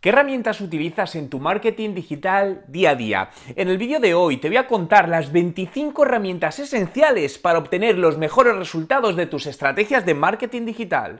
¿Qué herramientas utilizas en tu marketing digital día a día? En el vídeo de hoy te voy a contar las 25 herramientas esenciales para obtener los mejores resultados de tus estrategias de marketing digital.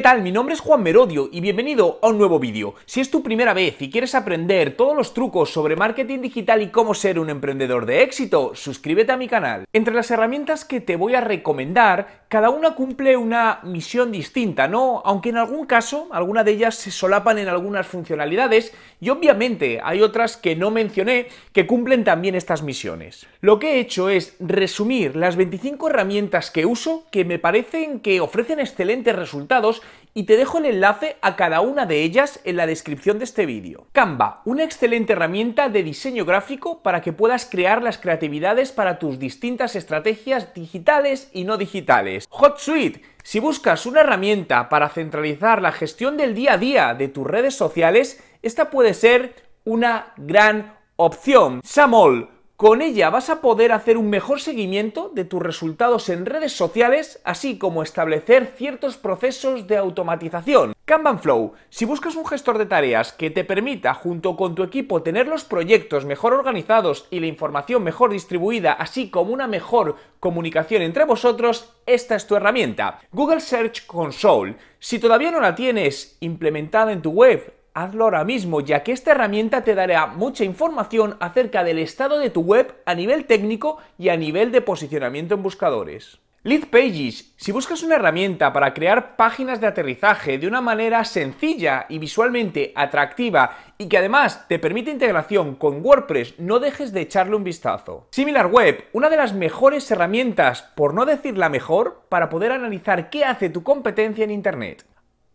¿Qué tal? Mi nombre es Juan Merodio y bienvenido a un nuevo vídeo. Si es tu primera vez y quieres aprender todos los trucos sobre marketing digital y cómo ser un emprendedor de éxito, suscríbete a mi canal. Entre las herramientas que te voy a recomendar, cada una cumple una misión distinta, ¿no? Aunque en algún caso, alguna de ellas se solapan en algunas funcionalidades y obviamente hay otras que no mencioné que cumplen también estas misiones. Lo que he hecho es resumir las 25 herramientas que uso que me parecen que ofrecen excelentes resultados y te dejo el enlace a cada una de ellas en la descripción de este vídeo. Canva, una excelente herramienta de diseño gráfico para que puedas crear las creatividades para tus distintas estrategias digitales y no digitales. HotSuite, si buscas una herramienta para centralizar la gestión del día a día de tus redes sociales, esta puede ser una gran opción. Samol, con ella vas a poder hacer un mejor seguimiento de tus resultados en redes sociales, así como establecer ciertos procesos de automatización. Kanban Flow. Si buscas un gestor de tareas que te permita, junto con tu equipo, tener los proyectos mejor organizados y la información mejor distribuida, así como una mejor comunicación entre vosotros, esta es tu herramienta. Google Search Console. Si todavía no la tienes implementada en tu web, Hazlo ahora mismo, ya que esta herramienta te dará mucha información acerca del estado de tu web a nivel técnico y a nivel de posicionamiento en buscadores. Lead Pages. Si buscas una herramienta para crear páginas de aterrizaje de una manera sencilla y visualmente atractiva y que además te permite integración con WordPress, no dejes de echarle un vistazo. SimilarWeb, una de las mejores herramientas, por no decir la mejor, para poder analizar qué hace tu competencia en Internet.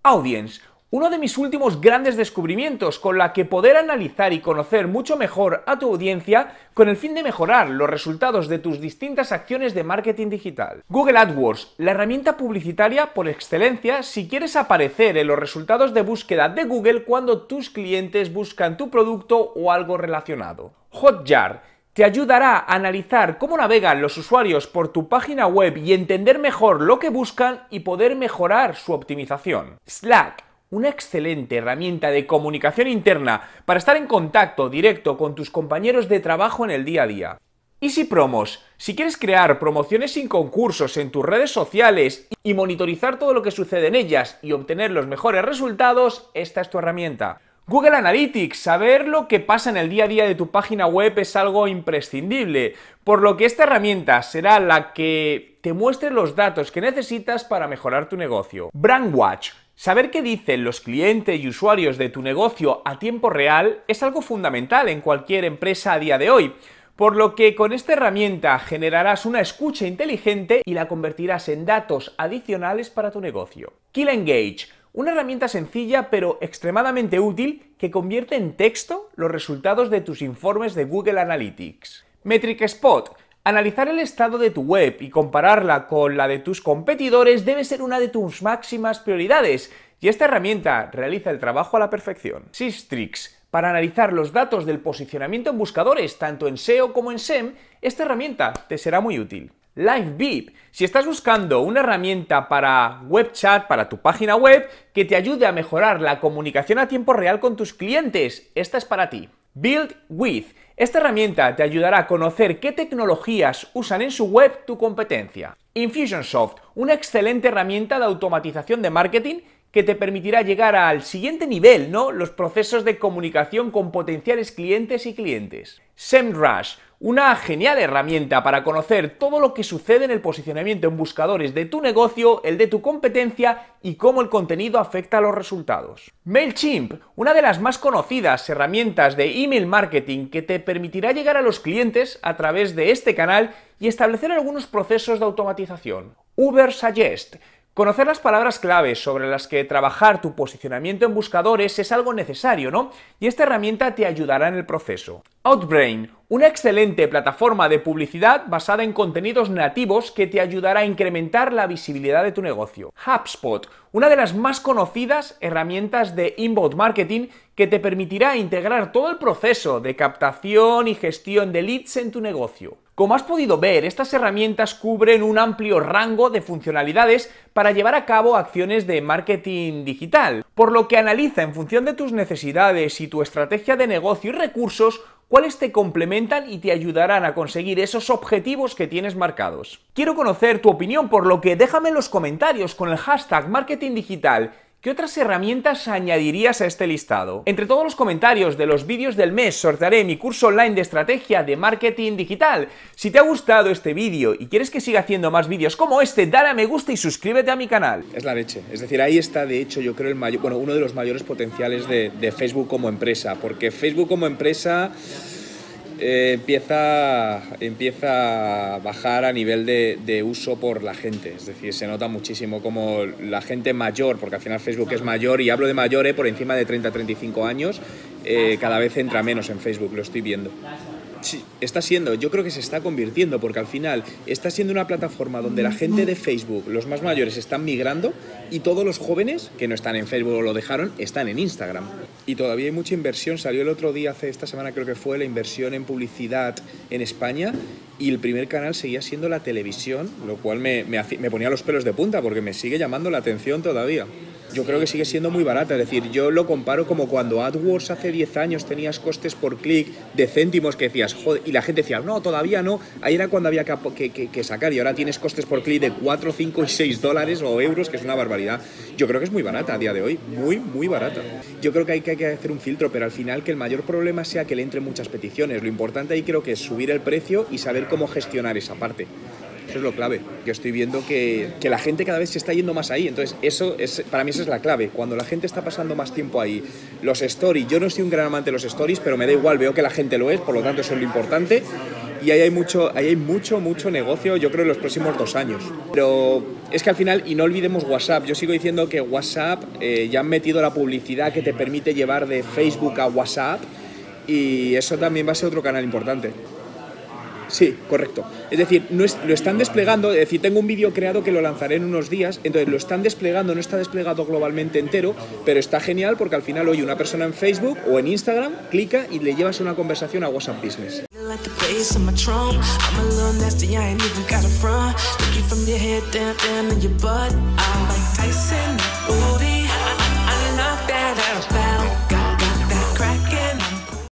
Audience, uno de mis últimos grandes descubrimientos con la que poder analizar y conocer mucho mejor a tu audiencia con el fin de mejorar los resultados de tus distintas acciones de marketing digital. Google AdWords, la herramienta publicitaria por excelencia si quieres aparecer en los resultados de búsqueda de Google cuando tus clientes buscan tu producto o algo relacionado. Hotjar, te ayudará a analizar cómo navegan los usuarios por tu página web y entender mejor lo que buscan y poder mejorar su optimización. Slack una excelente herramienta de comunicación interna para estar en contacto directo con tus compañeros de trabajo en el día a día. Easy Promos. Si quieres crear promociones sin concursos en tus redes sociales y monitorizar todo lo que sucede en ellas y obtener los mejores resultados, esta es tu herramienta. Google Analytics, saber lo que pasa en el día a día de tu página web es algo imprescindible, por lo que esta herramienta será la que te muestre los datos que necesitas para mejorar tu negocio. Brandwatch, Saber qué dicen los clientes y usuarios de tu negocio a tiempo real es algo fundamental en cualquier empresa a día de hoy, por lo que con esta herramienta generarás una escucha inteligente y la convertirás en datos adicionales para tu negocio. Kill Engage, una herramienta sencilla pero extremadamente útil que convierte en texto los resultados de tus informes de Google Analytics. Metric Spot, Analizar el estado de tu web y compararla con la de tus competidores debe ser una de tus máximas prioridades, y esta herramienta realiza el trabajo a la perfección. Sistrix. Para analizar los datos del posicionamiento en buscadores, tanto en SEO como en SEM, esta herramienta te será muy útil. LiveBeep. Si estás buscando una herramienta para web chat, para tu página web, que te ayude a mejorar la comunicación a tiempo real con tus clientes, esta es para ti. Build With. Esta herramienta te ayudará a conocer qué tecnologías usan en su web tu competencia. Infusionsoft, una excelente herramienta de automatización de marketing que te permitirá llegar al siguiente nivel, ¿no? Los procesos de comunicación con potenciales clientes y clientes. SEMrush, una genial herramienta para conocer todo lo que sucede en el posicionamiento en buscadores de tu negocio, el de tu competencia y cómo el contenido afecta a los resultados. MailChimp, una de las más conocidas herramientas de email marketing que te permitirá llegar a los clientes a través de este canal y establecer algunos procesos de automatización. Ubersuggest. Conocer las palabras clave sobre las que trabajar tu posicionamiento en buscadores es algo necesario, ¿no? Y esta herramienta te ayudará en el proceso. Outbrain, una excelente plataforma de publicidad basada en contenidos nativos que te ayudará a incrementar la visibilidad de tu negocio. HubSpot, una de las más conocidas herramientas de inbound marketing que te permitirá integrar todo el proceso de captación y gestión de leads en tu negocio. Como has podido ver, estas herramientas cubren un amplio rango de funcionalidades para llevar a cabo acciones de marketing digital, por lo que analiza en función de tus necesidades y tu estrategia de negocio y recursos cuáles te complementan y te ayudarán a conseguir esos objetivos que tienes marcados. Quiero conocer tu opinión, por lo que déjame en los comentarios con el hashtag marketing digital ¿Qué otras herramientas añadirías a este listado? Entre todos los comentarios de los vídeos del mes sortearé mi curso online de estrategia de marketing digital. Si te ha gustado este vídeo y quieres que siga haciendo más vídeos como este, dale a me gusta y suscríbete a mi canal. Es la leche. Es decir, ahí está de hecho yo creo el mayor, bueno, uno de los mayores potenciales de Facebook como empresa, porque Facebook como empresa... Eh, empieza, empieza a bajar a nivel de, uso por la gente. Es decir, se nota muchísimo como la gente mayor, porque al final Facebook es mayor, y hablo de mayores eh, por encima de 30-35 años, eh, cada vez entra menos en Facebook, lo estoy viendo está siendo, yo creo que se está convirtiendo, porque al final está siendo una plataforma donde la gente de Facebook, los más mayores, están migrando y todos los jóvenes que no están en Facebook o lo dejaron, están en Instagram. Y todavía hay mucha inversión. Salió el otro día, hace esta semana creo que fue, la inversión en publicidad en España y el primer canal seguía siendo la televisión, lo cual me, me ponía los pelos de punta porque me sigue llamando la atención todavía yo creo que sigue siendo muy barata. Es decir, yo lo comparo como cuando AdWords hace 10 años tenías costes por clic de céntimos que decías, joder, y la gente decía, no, todavía no. Ahí era cuando había que, sacar y ahora tienes costes por clic de 4, 5 y 6 dólares o euros, que es una barbaridad. Yo creo que es muy barata a día de hoy, muy, muy barata. Yo creo que, hay que hacer un filtro, pero al final que el mayor problema sea que le entren muchas peticiones. Lo importante ahí creo que es subir el precio y saber cómo gestionar esa parte. Eso es lo clave, que estoy viendo que, que, la gente cada vez se está yendo más ahí. Entonces, eso es, para mí esa es la clave. Cuando la gente está pasando más tiempo ahí, los stories, yo no soy un gran amante de los stories, pero me da igual, veo que la gente lo es, por lo tanto eso es lo importante. Y ahí hay mucho, ahí hay mucho, mucho negocio, yo creo, en los próximos dos años. Pero es que al final, y no olvidemos WhatsApp, yo sigo diciendo que WhatsApp eh, ya han metido la publicidad que te permite llevar de Facebook a WhatsApp y eso también va a ser otro canal importante. Sí, correcto. Es decir, no es, lo están desplegando, es decir, tengo un vídeo creado que lo lanzaré en unos días, entonces lo están desplegando, no está desplegado globalmente entero, pero está genial porque al final hoy una persona en Facebook o en Instagram clica y le llevas una conversación a WhatsApp Business.